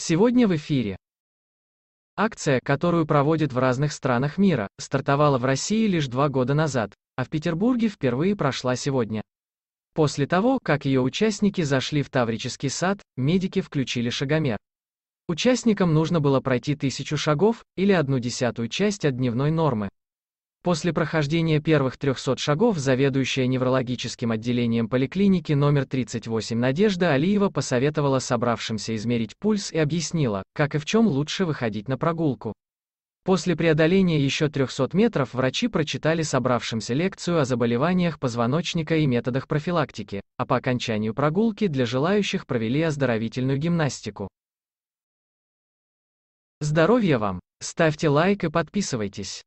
Сегодня в эфире. Акция, которую проводят в разных странах мира, стартовала в России лишь два года назад, а в Петербурге впервые прошла сегодня. После того, как ее участники зашли в Таврический сад, медики включили шагомер. Участникам нужно было пройти тысячу шагов, или одну десятую часть от дневной нормы, После прохождения первых 300 шагов заведующая неврологическим отделением поликлиники номер 38 Надежда Алиева посоветовала собравшимся измерить пульс и объяснила, как и в чем лучше выходить на прогулку. После преодоления еще 300 метров врачи прочитали собравшимся лекцию о заболеваниях позвоночника и методах профилактики, а по окончанию прогулки для желающих провели оздоровительную гимнастику. Здоровья вам! Ставьте лайк и подписывайтесь.